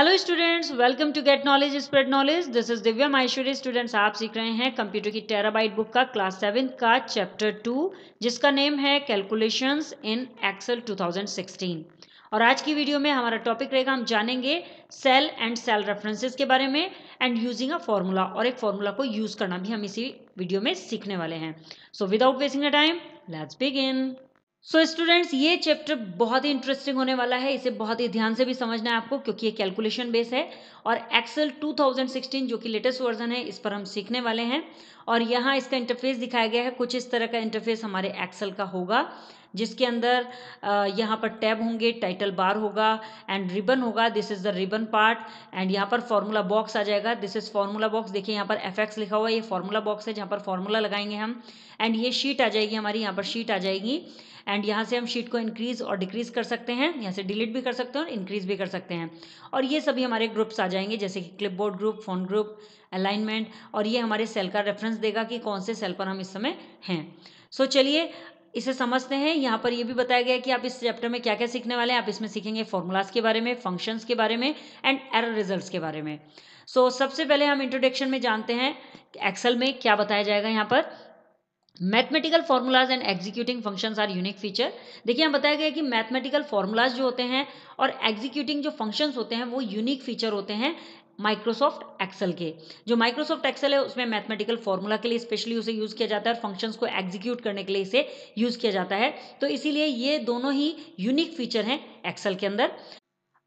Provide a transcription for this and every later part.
hello students welcome to get knowledge spread knowledge this is Divya Maheshwari students आप सीख रहे हैं कंप्यूटर की टेराबाइट बुक का क्लास सेवन का चैप्टर टू जिसका नेम है कैलकुलेशंस इन एक्सेल 2016 और आज की वीडियो में हमारा टॉपिक रहेगा हम जानेंगे सेल एंड सेल रेफरेंसेस के बारे में एंड यूजिंग अ फॉर्मूला और एक फॉर्मूला को यूज करना भी हम इसी वीडियो में सीखने वाले हैं so without wasting a time let's begin so so, students ये चैप्टर बहुत ही इंटरेस्टिंग होने वाला है इसे बहुत ही ध्यान से भी समझना है आपको क्योंकि ये कैलकुलेशन बेस है और एक्सेल 2016 जो कि लेटेस्ट वर्जन है इस पर हम सीखने वाले हैं और यहाँ इसका इंटरफेस दिखाया गया है कुछ इस तरह का इंटरफेस हमारे एक्सेल का होगा जिसके अंदर यहाँ पर टैब होंगे टाइटल बार होगा एंड रिबन होगा this is the ribbon part and यहाँ पर फॉर्मूला बॉक्स आ जाएगा दिस इज़ फार्मूला बॉक्स देखिए यहाँ पर एफ एक्स लिखा हुआ है ये फार्मूला बॉक्स है जहाँ पर फार्मूला लगाएंगे हम एंड ये शीट आ जाएगी हमारी यहाँ पर शीट आ जाएगी एंड यहाँ से हम शीट को इंक्रीज़ और डिक्रीज़ कर सकते हैं यहाँ से डिलीट भी कर सकते हैं और इंक्रीज़ भी कर सकते हैं और ये सभी हमारे ग्रुप्स आ जाएंगे जैसे कि clipboard group font group alignment और ये हमारे सेल का रेफरेंस देगा कि कौन से सेल पर हम इस समय हैं सो so, चलिए इसे समझते हैं यहाँ पर ये भी बताया गया कि आप इस चैप्टर में क्या क्या सीखने वाले हैं आप इसमें सीखेंगे फॉर्मूलाज के बारे में फंक्शंस के बारे में एंड एरर रिजल्ट्स के बारे में सो so, सबसे पहले हम इंट्रोडक्शन में जानते हैं एक्सेल में क्या बताया जाएगा यहाँ पर mathematical formulas and executing functions are unique feature देखिए हम बताया गया कि मैथमेटिकल फार्मूलाज जो होते हैं और एग्जीक्यूटिंग जो फंक्शंस होते हैं वो यूनिक फीचर होते हैं माइक्रोसॉफ्ट एक्सेल के जो माइक्रोसॉफ्ट एक्सेल है उसमें मैथमेटिकल फॉर्मूला के लिए स्पेशली उसे यूज़ किया जाता है और फंक्शंस को एग्जीक्यूट करने के लिए इसे यूज़ किया जाता है तो इसीलिए ये दोनों ही यूनिक फीचर हैं एक्सेल के अंदर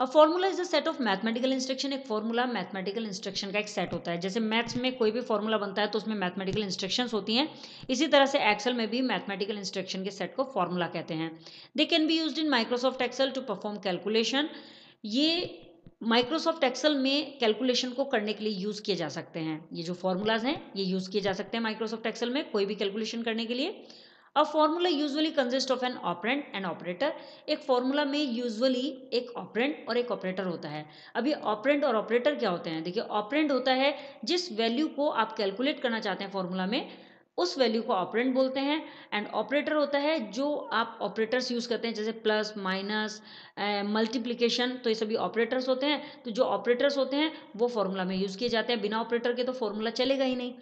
अब formula is a set of mathematical instruction एक फॉर्मूला मैथमेटिकल इंस्ट्रक्शन का एक सेट होता है जैसे मैथ्स में कोई भी फॉर्मूला बनता है तो उसमें मैथमेटिकल इंस्ट्रक्शन होती हैं इसी तरह से एक्सेल में भी मैथमेटिकल इंस्ट्रक्शन के सेट को फॉर्मूला कहते हैं they can be use in Microsoft Excel to perform calculation ये माइक्रोसॉफ्ट एक्सेल में कैलकुलेशन को करने के लिए यूज़ किए जा सकते हैं ये जो फॉर्मूलाज हैं ये यूज़ किए जा सकते हैं माइक्रोसॉफ्ट एक्सेल में कोई भी कैलकुलेशन करने के लिए a formula usually consist of an operand and operator एक फॉर्मूला में यूजुअली एक ऑपरेंट और एक ऑपरेटर होता है अभी ऑपरेंट और ऑपरेटर क्या होते हैं देखिए ऑपरेंट होता है जिस वैल्यू को आप कैलकुलेट करना चाहते हैं फॉर्मूला में उस वैल्यू को ऑपरेंट बोलते हैं एंड ऑपरेटर होता है जो आप ऑपरेटर्स यूज़ करते हैं जैसे प्लस माइनस मल्टीप्लीकेशन तो ये सभी ऑपरेटर्स होते हैं तो जो ऑपरेटर्स होते हैं वो फॉर्मूला में यूज़ किए जाते हैं बिना ऑपरेटर के तो फॉर्मूला चलेगा ही नहीं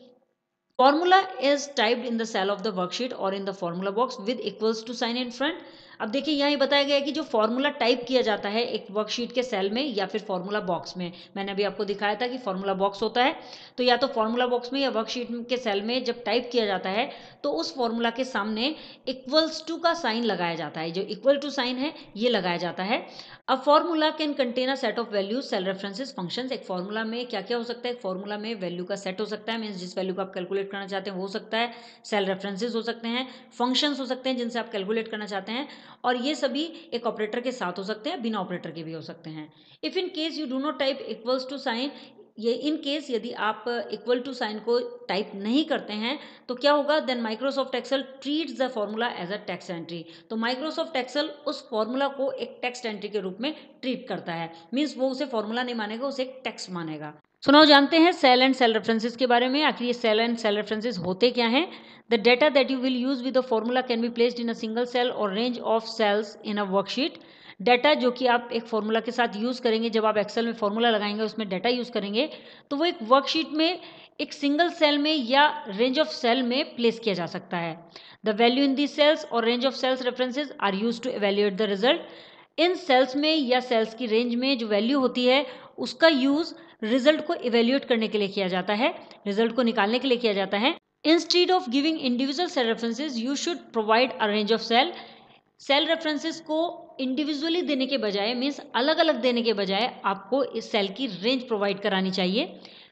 Formula is typed in the cell of the worksheet or in the formula box with equals to sign in front अब देखिए यहाँ ये बताया गया है कि जो फॉर्मूला टाइप किया जाता है एक वर्कशीट के सेल में या फिर फॉर्मूला बॉक्स में मैंने अभी आपको दिखाया था कि फॉर्मूला बॉक्स होता है तो या तो फॉर्मूला बॉक्स में या वर्कशीट के सेल में जब टाइप किया जाता है तो उस फॉर्मूला के सामने इक्वल्स टू का साइन लगाया जाता है जो इक्वल टू साइन है ये लगाया जाता है अब formula can contain a set of values cell references function एक फॉर्मूला में क्या क्या हो सकता है एक फॉर्मूला में वैल्यू का सेट हो सकता है मीन्स जिस वैल्यू को आप कैलकुलेट करना चाहते हैं हो सकता है सेल रेफरेंसेज हो सकते हैं फंक्शंस हो सकते हैं जिनसे आप कैलकुलेट करना चाहते हैं और ये सभी एक ऑपरेटर के साथ हो सकते हैं बिना ऑपरेटर के भी हो सकते हैं if in case you do not type equals to sign ये इन केस यदि आप इक्वल टू साइन को टाइप नहीं करते हैं तो क्या होगा then Microsoft Excel treats the formula as a text entry तो माइक्रोसॉफ्ट एक्सेल उस फॉर्मूला को एक टेक्स्ट एंट्री के रूप में ट्रीट करता है मीन्स वो उसे फॉर्मूला नहीं मानेगा उसे एक टेक्स्ट मानेगा सुनाओ जानते हैं सेल एंड सेल रेफरेंसेज के बारे में आखिर ये सेल एंड सेल रेफरेंसेज होते क्या हैं the data that you will use with a formula can be placed in a single cell और range of cells in a worksheet data जो कि आप एक फॉर्मूला के साथ यूज़ करेंगे जब आप एक्सेल में फॉर्मूला लगाएंगे उसमें डाटा यूज़ करेंगे तो वो एक वर्कशीट में एक सिंगल सेल में या रेंज ऑफ सेल में प्लेस किया जा सकता है the value in the cells और range of cells references are use to evaluate the result in cells में या सेल्स की रेंज में जो वैल्यू होती है उसका यूज़ रिजल्ट को इवेल्युएट करने के लिए किया जाता है रिजल्ट को निकालने के लिए किया जाता है instead of giving individual cell references you should provide a range of cell cell references को इंडिविजुअली देने के बजाय मीन्स अलग अलग देने के बजाय आपको इस सेल की रेंज प्रोवाइड करानी चाहिए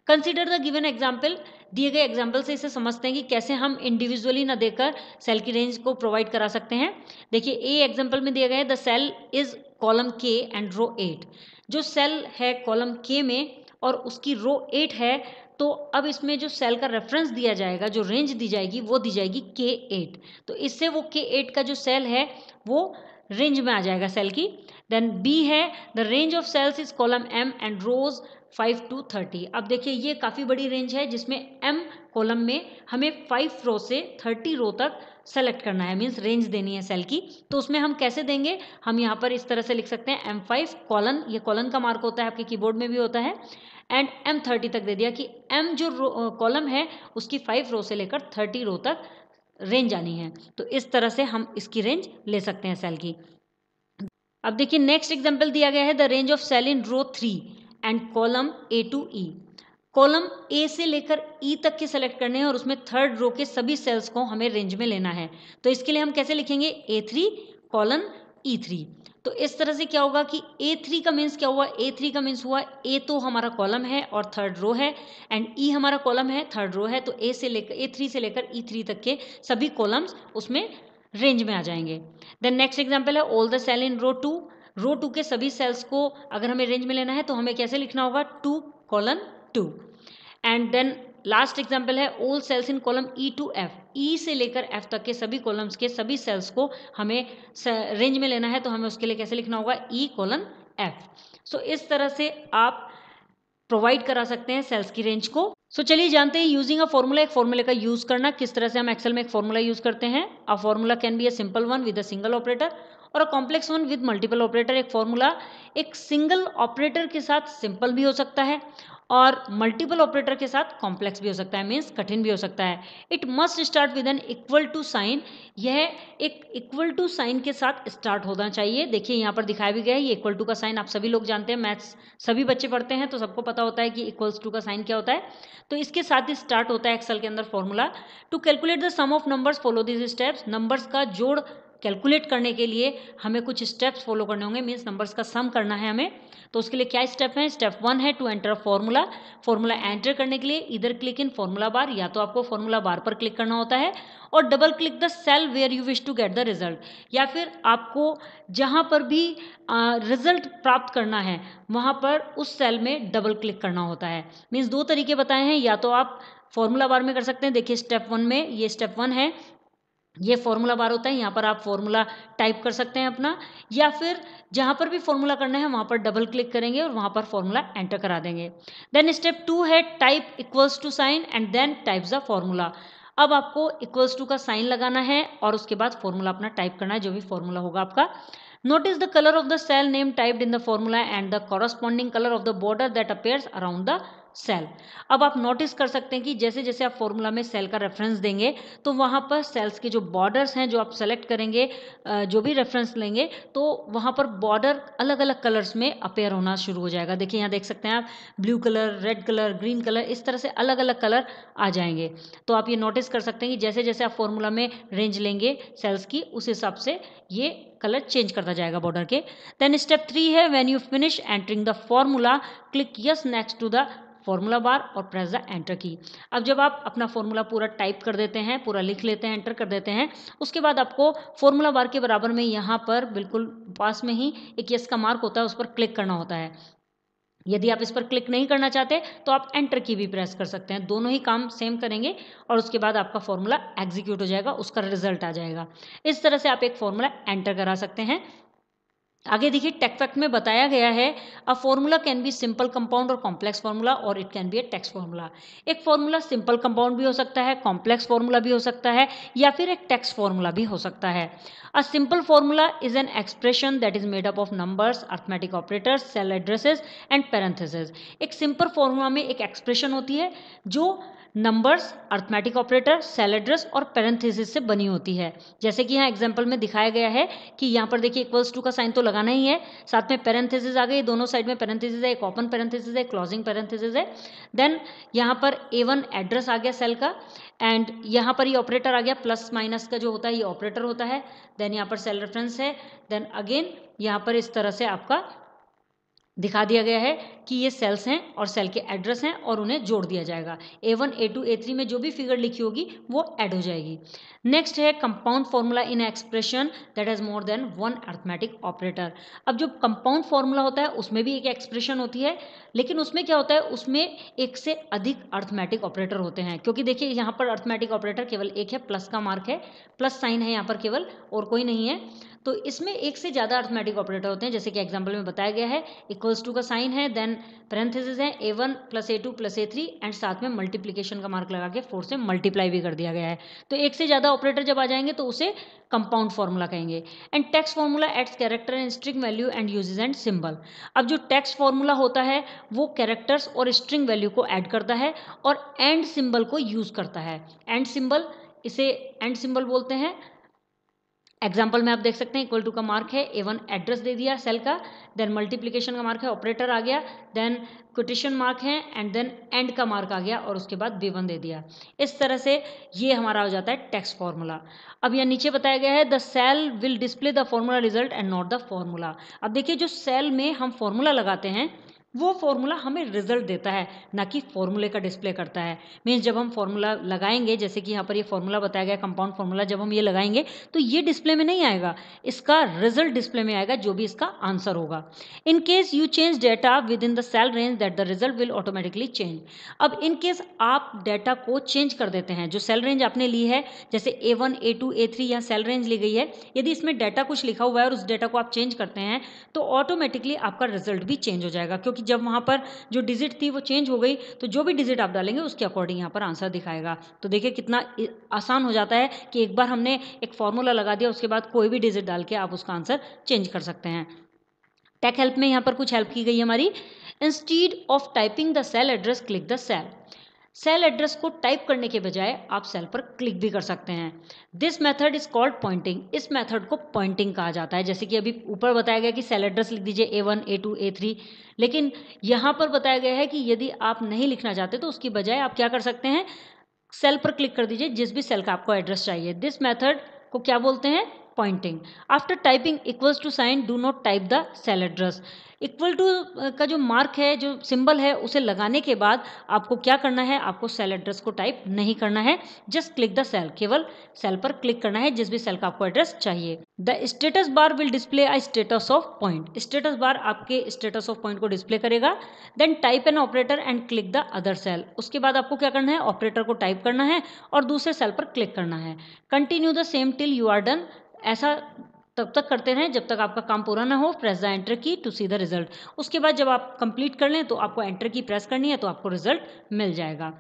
कंसिडर द गिवन एग्जाम्पल दिए गए एग्जाम्पल से इसे समझते हैं कि कैसे हम इंडिविजुअली ना देकर सेल की रेंज को प्रोवाइड करा सकते हैं देखिए ए एग्जाम्पल में दिया गया है the cell is column K and row eight जो सेल है कॉलम के में और उसकी रो एट है तो अब इसमें जो सेल का रेफरेंस दिया जाएगा जो रेंज दी जाएगी वो दी जाएगी के एट तो इससे वो के एट का जो सेल है वो रेंज में आ जाएगा सेल की देन बी है the range of cells is column M and rows five to thirty अब देखिए ये काफ़ी बड़ी रेंज है जिसमें एम कॉलम में हमें फाइव रो से थर्टी रो तक सेलेक्ट करना है मीन्स रेंज देनी है सेल की तो उसमें हम कैसे देंगे हम यहाँ पर इस तरह से लिख सकते हैं एम फाइव कॉलन ये कॉलन का मार्क होता है आपके कीबोर्ड में भी होता है एंड एम थर्टी तक दे दिया कि एम जो कॉलम है उसकी फाइव रो से लेकर थर्टी रो तक रेंज आनी है तो इस तरह से हम इसकी रेंज ले सकते हैं सेल की अब देखिए नेक्स्ट एग्जाम्पल दिया गया है the range of cell in row three and column A to E column A से लेकर ई e तक के सेलेक्ट करने हैं और उसमें थर्ड रो के सभी सेल्स को हमें रेंज में लेना है तो इसके लिए हम कैसे लिखेंगे A three column E three तो इस तरह से क्या होगा कि ए थ्री का मीन्स क्या हुआ ए थ्री का मीन्स हुआ ए तो हमारा कॉलम है और थर्ड रो है एंड ई e हमारा कॉलम है थर्ड रो है तो ए से लेकर ए थ्री से लेकर ई e थ्री तक के सभी कॉलम्स उसमें रेंज में आ जाएंगे देन नेक्स्ट एग्जाम्पल है all the cell in row two row two के सभी सेल्स को अगर हमें रेंज में लेना है तो हमें कैसे लिखना होगा two colon two and then last example है all cells in column E to F E से लेकर एफ तक के सभी कॉलम्स के सभी सेल्स को हमें रेंज में लेना है तो हमें उसके लिए कैसे लिखना होगा ई कॉलन एफ सो इस तरह से आप प्रोवाइड करा सकते हैं सेल्स की रेंज को सो so, चलिए जानते हैं यूजिंग अ फॉर्मूला एक फॉर्मूले का यूज करना किस तरह से हम एक्सेल में एक फॉर्मूला यूज करते हैं a formula can be a simple one with a single operator और complex one with multiple operator एक फॉर्मूला एक सिंगल ऑपरेटर के साथ सिंपल भी हो सकता है और मल्टीपल ऑपरेटर के साथ कॉम्प्लेक्स भी हो सकता है मीन्स कठिन भी हो सकता है it must start with an equal to sign यह एक इक्वल टू साइन के साथ स्टार्ट होना चाहिए देखिए यहाँ पर दिखाया भी गया है ये इक्वल टू का साइन आप सभी लोग जानते हैं मैथ्स सभी बच्चे पढ़ते हैं तो सबको पता होता है कि इक्वल्स टू का साइन क्या होता है तो इसके साथ ही स्टार्ट होता है एक्सल के अंदर formula to calculate the sum of numbers follow this steps numbers का जोड़ कैलकुलेट करने के लिए हमें कुछ स्टेप्स फॉलो करने होंगे मीन्स नंबर्स का सम करना है हमें तो उसके लिए क्या स्टेप है स्टेप वन है to enter formula formula enter करने के लिए इधर क्लिक इन फॉर्मूला बार या तो आपको फॉर्मूला बार पर क्लिक करना होता है और double click the cell where you wish to get the result या फिर आपको जहाँ पर भी रिजल्ट प्राप्त करना है वहाँ पर उस सेल में डबल क्लिक करना होता है मीन्स दो तरीके बताए हैं या तो आप फॉर्मूला बार में कर सकते हैं देखिए स्टेप वन में ये स्टेप वन है ये फॉर्मूला बार होता है यहाँ पर आप फॉर्मूला टाइप कर सकते हैं अपना या फिर जहाँ पर भी फॉर्मूला करना है वहाँ पर डबल क्लिक करेंगे और वहाँ पर फॉर्मूला एंटर करा देंगे देन स्टेप टू है type equals to sign and then types the formula अब आपको इक्वल्स टू का साइन लगाना है और उसके बाद फॉर्मूला अपना टाइप करना है जो भी फॉर्मूला होगा आपका is the colour of the cell name typed in the formula and the corresponding colour of the border that appears around the cell अब आप नोटिस कर सकते हैं कि जैसे जैसे आप फॉर्मूला में सेल का रेफरेंस देंगे तो वहां पर सेल्स के जो बॉर्डर्स हैं जो आप सेलेक्ट करेंगे जो भी रेफरेंस लेंगे तो वहां पर बॉर्डर अलग अलग कलर्स में अपेयर होना शुरू हो जाएगा देखिए यहां देख सकते हैं आप blue colour red colour green colour इस तरह से अलग अलग कलर आ जाएंगे तो आप ये नोटिस कर सकते हैं कि जैसे जैसे आप फॉर्मूला में रेंज लेंगे सेल्स की उस हिसाब से ये कलर चेंज करता जाएगा बॉर्डर के देन स्टेप थ्री है when you finish entering the formula click yes next to the formula bar और प्रेस द एंटर की अब जब आप अपना फॉर्मूला पूरा टाइप कर देते हैं पूरा लिख लेते हैं एंटर कर देते हैं उसके बाद आपको फॉर्मूला बार के बराबर में यहाँ पर बिल्कुल पास में ही एक यस का मार्क होता है उस पर क्लिक करना होता है यदि आप इस पर क्लिक नहीं करना चाहते तो आप एंटर की भी प्रेस कर सकते हैं दोनों ही काम सेम करेंगे और उसके बाद आपका फॉर्मूला एग्जीक्यूट हो जाएगा उसका रिजल्ट आ जाएगा इस तरह से आप एक फॉर्मूला एंटर करा सकते हैं आगे देखिए टेकफैक्ट में बताया गया है a formula can be simple compound और कॉम्प्लेक्स फॉर्मूला और it can be a text formula एक फॉर्मूला सिंपल कंपाउंड भी हो सकता है कॉम्प्लेक्स फॉर्मूला भी हो सकता है या फिर एक टेक्स फॉर्मूला भी हो सकता है a simple formula is an expression that is made up of numbers arithmetic operators cell addresses and parenthesis एक सिंपल फॉर्मूला में एक एक्सप्रेशन होती है जो numbers arithmetic operator cell address और पैरेंथेसिस से बनी होती है जैसे कि यहाँ एग्जाम्पल में दिखाया गया है कि यहाँ पर देखिए इक्वल्स टू का साइन तो लगाना ही है साथ में पैरेंथेसिस आ गई दोनों साइड में पैरेंथेसिस है एक ओपन पैरेंथेसिस है क्लोजिंग पैरेंथेसिस है देन यहाँ पर ए वन एड्रेस आ गया सेल का एंड यहाँ पर ये ऑपरेटर आ गया प्लस माइनस का जो होता है ये ऑपरेटर होता है देन यहाँ पर सेल रेफरेंस है देन अगेन यहाँ पर इस तरह से आपका दिखा दिया गया है कि ये सेल्स हैं और सेल के एड्रेस हैं और उन्हें जोड़ दिया जाएगा A one A two A three में जो भी फिगर लिखी होगी वो ऐड हो जाएगी नेक्स्ट है compound formula in expression that has more than one arithmetic operator अब जो कंपाउंड फॉर्मूला होता है उसमें भी एक एक्सप्रेशन होती है लेकिन उसमें क्या होता है उसमें एक से अधिक अर्थमेटिक ऑपरेटर होते हैं क्योंकि देखिए यहाँ पर अर्थमेटिक ऑपरेटर केवल एक है प्लस का मार्क है प्लस साइन है यहाँ पर केवल और कोई नहीं है तो इसमें एक से ज़्यादा अर्थमेटिक ऑपरेटर होते हैं जैसे कि एग्जाम्पल में बताया गया है इक्वल इक्वल्स टू का साइन है देन पेरेंथेसिस है A one plus A two plus A three and साथ में मल्टीप्लीकेशन का मार्क लगा के फोर से मल्टीप्लाई भी कर दिया गया है तो एक से ज़्यादा ऑपरेटर जब आ जाएंगे तो उसे कंपाउंड फॉर्मूला कहेंगे and text formula adds character and string value and uses and symbol अब जो टेक्स फॉर्मूला होता है वो कैरेक्टर्स और स्ट्रिंग वैल्यू को ऐड करता है और एंड सिंबल को यूज़ करता है एंड सिंबल इसे एंड सिंबल बोलते हैं एग्जाम्पल में आप देख सकते हैं इक्वल टू का मार्क है एवन एड्रेस दे दिया सेल का देन मल्टीप्लीकेशन का मार्क है ऑपरेटर आ गया देन कोटेशन मार्क है एंड देन एंड का मार्क आ गया और उसके बाद बी वन दे दिया इस तरह से ये हमारा हो जाता है टेक्स फॉर्मूला अब यहाँ नीचे बताया गया है the cell will display the formula result and not the formula अब देखिए जो सेल में हम फॉर्मूला लगाते हैं वो फॉर्मूला हमें रिजल्ट देता है ना कि फॉर्मूले का डिस्प्ले करता है मीन्स जब हम फॉर्मूला लगाएंगे जैसे कि यहाँ पर ये फॉर्मूला बताया गया कंपाउंड फॉर्मूला जब हम ये लगाएंगे तो ये डिस्प्ले में नहीं आएगा इसका रिजल्ट डिस्प्ले में आएगा जो भी इसका आंसर होगा in case you change data within the cell range that the result will automatically change अब इन केस आप डेटा को चेंज कर देते हैं जो सेल रेंज आपने ली है जैसे A one A two A three या सेल रेंज ली गई है यदि इसमें डाटा कुछ लिखा हुआ है और उस डेटा को आप चेंज करते हैं तो ऑटोमेटिकली आपका रिजल्ट भी चेंज हो जाएगा क्योंकि क्योंकि जब वहाँ पर जो डिजिट थी वो चेंज हो गई तो जो भी डिजिट आप डालेंगे उसके अकॉर्डिंग यहाँ पर आंसर दिखाएगा तो देखिए कितना आसान हो जाता है कि एक बार हमने एक फॉर्मूला लगा दिया उसके बाद कोई भी डिजिट डाल के आप उसका आंसर चेंज कर सकते हैं टेक हेल्प में यहाँ पर कुछ हेल्प की गई हमारी instead of typing the cell address click the cell cell address को टाइप करने के बजाय आप सेल पर क्लिक भी कर सकते हैं this method is called pointing इस मेथड को पॉइंटिंग कहा जाता है जैसे कि अभी ऊपर बताया गया कि सेल एड्रेस लिख दीजिए A one A two A three लेकिन यहाँ पर बताया गया है कि यदि आप नहीं लिखना चाहते तो उसकी बजाय आप क्या कर सकते हैं सेल पर क्लिक कर दीजिए जिस भी सेल का आपको एड्रेस चाहिए दिस मैथड को क्या बोलते हैं pointing after typing equals to sign do not type the cell address equal to का जो मार्क है जो सिंबल है उसे लगाने के बाद आपको क्या करना है आपको सेल एड्रेस को टाइप नहीं करना है जस्ट क्लिक द सेल केवल सेल पर क्लिक करना है जिस भी सेल का आपको एड्रेस चाहिए the status bar will display a status of point status bar आपके स्टेटस ऑफ पॉइंट को डिस्प्ले करेगा then type an operator and click the other cell उसके बाद आपको क्या करना है ऑपरेटर को टाइप करना है और दूसरे सेल पर क्लिक करना है continue the same till you are done ऐसा तब तक करते रहें जब तक आपका काम पूरा ना हो press the enter key to see the result उसके बाद जब आप कंप्लीट कर लें तो आपको एंटर की प्रेस करनी है तो आपको रिजल्ट मिल जाएगा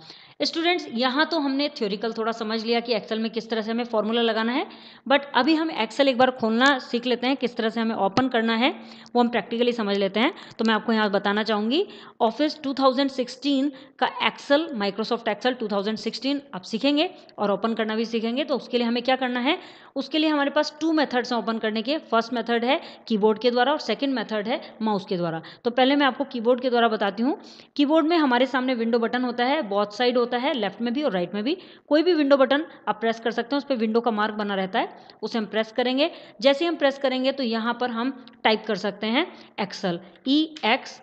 स्टूडेंट्स यहाँ तो हमने थ्योरिकल थोड़ा समझ लिया कि एक्सेल में किस तरह से हमें फॉर्मूला लगाना है बट अभी हम एक्सेल एक बार खोलना सीख लेते हैं किस तरह से हमें ओपन करना है वो हम प्रैक्टिकली समझ लेते हैं तो मैं आपको यहाँ बताना चाहूँगी ऑफिस 2016 का एक्सेल माइक्रोसॉफ्ट एक्सेल 2016 आप सीखेंगे और ओपन करना भी सीखेंगे तो उसके लिए हमें क्या करना है उसके लिए हमारे पास टू मेथड्स हैं ओपन करने के फर्स्ट मेथड है कीबोर्ड के द्वारा और सेकेंड मेथड है माउस के द्वारा तो पहले मैं आपको कीबोर्ड के द्वारा बताती हूँ कीबोर्ड में हमारे सामने विंडो बटन होता है बॉथ साइड होता होता है लेफ्ट में भी और राइट में भी कोई भी विंडो बटन आप प्रेस कर सकते हैं उस पर विंडो का मार्क बना रहता है उसे हम प्रेस करेंगे जैसे हम प्रेस करेंगे तो यहाँ पर हम टाइप कर सकते हैं Excel E X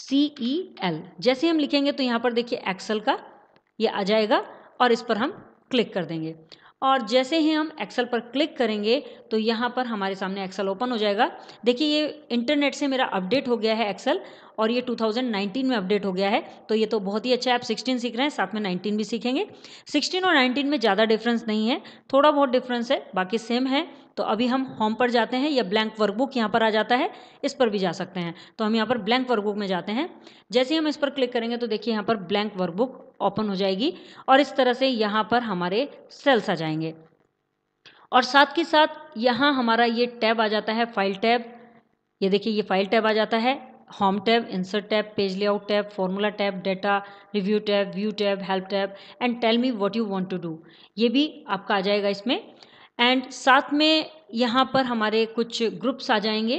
C E L जैसे हम लिखेंगे तो यहाँ पर देखिए एक्सल का ये आ जाएगा और इस पर हम क्लिक कर देंगे और जैसे ही हम एक्सेल पर क्लिक करेंगे तो यहाँ पर हमारे सामने एक्सेल ओपन हो जाएगा देखिए ये इंटरनेट से मेरा अपडेट हो गया है एक्सेल और ये 2019 में अपडेट हो गया है तो ये तो बहुत ही अच्छा है आप 16 सीख रहे हैं साथ में 19 भी सीखेंगे 16 और 19 में ज़्यादा डिफरेंस नहीं है थोड़ा बहुत डिफरेंस है बाकी सेम है तो अभी हम होम पर जाते हैं या ब्लैंक वर्कबुक यहाँ पर आ जाता है इस पर भी जा सकते हैं तो हम यहाँ पर ब्लैंक वर्कबुक में जाते हैं जैसे ही हम इस पर क्लिक करेंगे तो देखिए यहाँ पर ब्लैंक वर्कबुक ओपन हो जाएगी और इस तरह से यहाँ पर हमारे सेल्स आ जाएंगे और साथ के साथ यहाँ हमारा ये टैब आ जाता है फाइल टैब ये देखिए ये फाइल टैब आ जाता है home tab insert tab page layout tab formula tab data review tab view tab help tab and tell me what you want to do ये भी आपका आ जाएगा इसमें एंड साथ में यहाँ पर हमारे कुछ ग्रुप्स आ जाएंगे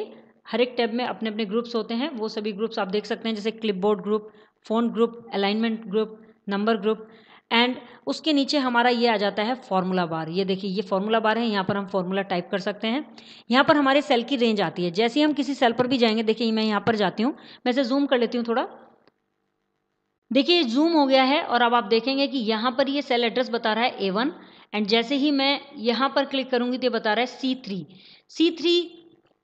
हर एक टैब में अपने अपने ग्रुप्स होते हैं वो सभी ग्रुप्स आप देख सकते हैं जैसे clipboard group font group alignment group number group and उसके नीचे हमारा ये आ जाता है फॉर्मूला बार ये देखिए ये फॉर्मूला बार है यहाँ पर हम फॉर्मूला टाइप कर सकते हैं यहाँ पर हमारे सेल की रेंज आती है जैसे ही हम किसी सेल पर भी जाएंगे देखिए मैं यहाँ पर जाती हूँ मैं इसे जूम कर लेती हूँ थोड़ा देखिए जूम हो गया है और अब आप देखेंगे कि यहाँ पर ये सेल एड्रेस बता रहा है ए वन एंड जैसे ही मैं यहाँ पर क्लिक करूँगी तो ये बता रहा है C three C three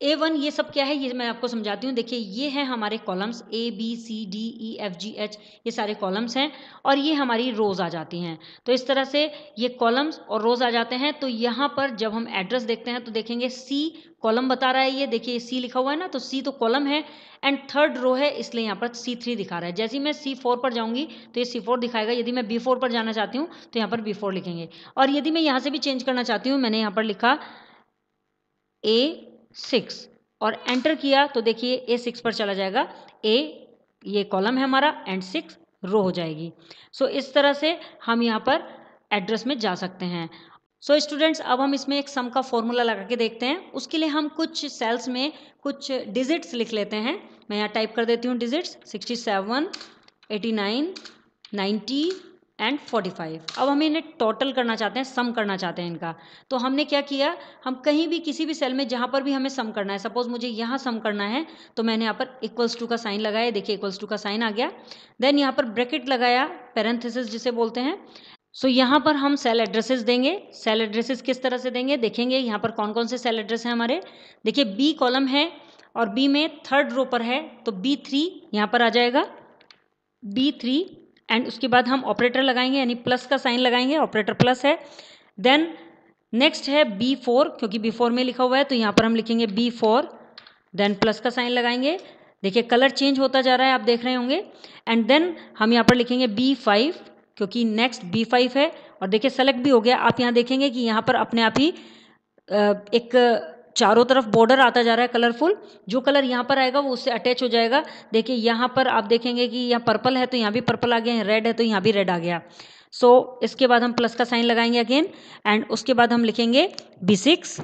A one ये सब क्या है ये मैं आपको समझाती हूँ देखिए ये है हमारे columns A B C D E F G H ये सारे कॉलम्स हैं और ये हमारी रोज़ आ जाती हैं तो इस तरह से ये कॉलम्स और रोज़ आ जाते हैं तो यहाँ पर जब हम एड्रेस देखते हैं तो देखेंगे सी कॉलम बता रहा है ये देखिए सी लिखा हुआ है ना तो सी तो कॉलम है एंड थर्ड रो है इसलिए यहाँ पर सी थ्री दिखा रहा है जैसे ही मैं सी फोर पर जाऊँगी तो ये सी फोर दिखाएगा यदि मैं बी फोर पर जाना चाहती हूँ तो यहाँ पर बी फोर लिखेंगे और यदि मैं यहाँ से भी चेंज करना चाहती हूँ मैंने यहाँ पर लिखा ए सिक्स और एंटर किया तो देखिए ए सिक्स पर चला जाएगा ए ये कॉलम है हमारा एंड सिक्स रो हो जाएगी सो so, इस तरह से हम यहाँ पर एड्रेस में जा सकते हैं सो so, स्टूडेंट्स अब हम इसमें एक सम का फॉर्मूला लगा के देखते हैं उसके लिए हम कुछ सेल्स में कुछ डिजिट्स लिख लेते हैं मैं यहाँ टाइप कर देती हूँ digits sixty seven eighty nine ninety and forty five अब हम इन्हें टोटल करना चाहते हैं सम करना चाहते हैं इनका तो हमने क्या किया हम कहीं भी किसी भी सेल में जहाँ पर भी हमें सम करना है सपोज मुझे यहाँ सम करना है तो मैंने यहाँ पर इक्वल्स टू का साइन लगाया देखिए इक्वल्स टू का साइन आ गया देन यहाँ पर ब्रैकेट लगाया पेरेंथिस जिसे बोलते हैं सो so, यहाँ पर हम सेल एड्रेसेस देंगे सेल एड्रेसेस किस तरह से देंगे देखेंगे यहाँ पर कौन कौन से सेल एड्रेस हैं हमारे देखिए बी कॉलम है और बी में थर्ड रो पर है तो बी थ्री यहाँ पर आ जाएगा बी थ्री एंड उसके बाद हम ऑपरेटर लगाएंगे यानी प्लस का साइन लगाएंगे ऑपरेटर प्लस है देन नेक्स्ट है बी फोर क्योंकि बी फोर में लिखा हुआ है तो यहाँ पर हम लिखेंगे बी फोर देन प्लस का साइन लगाएंगे देखिए कलर चेंज होता जा रहा है आप देख रहे होंगे एंड देन हम यहाँ पर लिखेंगे बी फाइव क्योंकि नेक्स्ट बी फाइव है और देखिए सेलेक्ट भी हो गया आप यहाँ देखेंगे कि यहाँ पर अपने आप ही एक चारों तरफ बॉर्डर आता जा रहा है कलरफुल जो कलर यहाँ पर आएगा वो उससे अटैच हो जाएगा देखिए यहाँ पर आप देखेंगे कि यहाँ पर्पल है तो यहाँ भी पर्पल आ गया है रेड है तो यहाँ भी रेड आ गया सो so, इसके बाद हम प्लस का साइन लगाएंगे अगेन एंड उसके बाद हम लिखेंगे बी सिक्स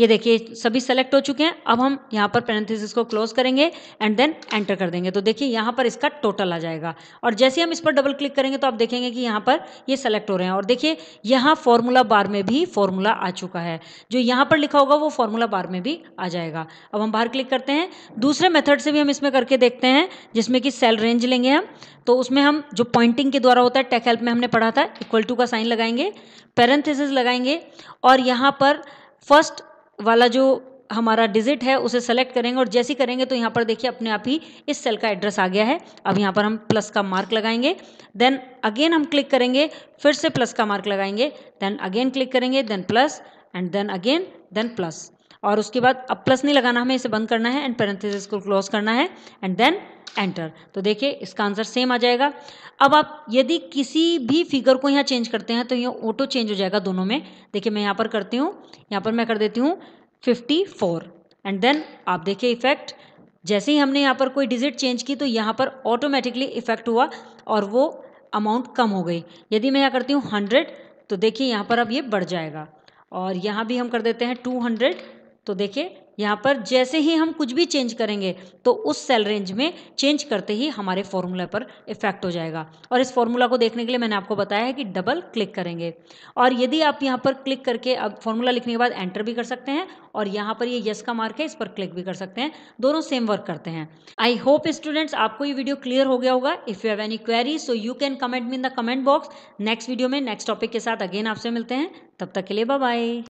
ये देखिए सभी सेलेक्ट हो चुके हैं अब हम यहाँ पर पेरेंथेसिस को क्लोज करेंगे एंड देन एंटर कर देंगे तो देखिए यहाँ पर इसका टोटल आ जाएगा और जैसे हम इस पर डबल क्लिक करेंगे तो आप देखेंगे कि यहाँ पर ये सेलेक्ट हो रहे हैं और देखिए यहाँ फॉर्मूला बार में भी फॉर्मूला आ चुका है जो यहाँ पर लिखा होगा वो फॉर्मूला बार में भी आ जाएगा अब हम बाहर क्लिक करते हैं दूसरे मेथड से भी हम इसमें करके देखते हैं जिसमें कि सेल रेंज लेंगे हम तो उसमें हम जो पॉइंटिंग के द्वारा होता है टेक हेल्प में हमने पढ़ा था इक्वल टू का साइन लगाएंगे पेरेंथेसिस लगाएंगे और यहाँ पर फर्स्ट वाला जो हमारा डिजिट है उसे सेलेक्ट करेंगे और जैसे करेंगे तो यहाँ पर देखिए अपने आप ही इस सेल का एड्रेस आ गया है अब यहाँ पर हम प्लस का मार्क लगाएंगे देन अगेन हम क्लिक करेंगे फिर से प्लस का मार्क लगाएंगे देन अगेन क्लिक करेंगे then plus and then again then plus और उसके बाद अब प्लस नहीं लगाना हमें इसे बंद करना है एंड पेरेंथेसिस को क्लोज करना है एंड देन एंटर तो देखिए इसका आंसर सेम आ जाएगा अब आप यदि किसी भी फिगर को यहाँ चेंज करते हैं तो ये ऑटो चेंज हो जाएगा दोनों में देखिए मैं यहाँ पर करती हूँ यहाँ पर मैं कर देती हूँ फिफ्टी फोर एंड देन आप देखिए इफेक्ट जैसे ही हमने यहाँ पर कोई डिजिट चेंज की तो यहाँ पर ऑटोमेटिकली इफेक्ट हुआ और वो अमाउंट कम हो गई यदि मैं यहाँ करती हूँ हंड्रेड तो देखिए यहाँ पर अब ये बढ़ जाएगा और यहाँ भी हम कर देते हैं टू हंड्रेड तो देखिए यहाँ पर जैसे ही हम कुछ भी चेंज करेंगे तो उस सेल रेंज में चेंज करते ही हमारे फॉर्मूला पर इफेक्ट हो जाएगा और इस फॉर्मूला को देखने के लिए मैंने आपको बताया है कि डबल क्लिक करेंगे और यदि आप यहाँ पर क्लिक करके अब फॉर्मूला लिखने के बाद एंटर भी कर सकते हैं और यहाँ पर ये यस का मार्क है इस पर क्लिक भी कर सकते हैं दोनों सेम वर्क करते हैं आई होप स्टूडेंट्स आपको ये वीडियो क्लियर हो गया होगा if you have any query so you can comment me in the comment box next video में नेक्स्ट टॉपिक के साथ अगेन आपसे मिलते हैं तब तक के लिए बाय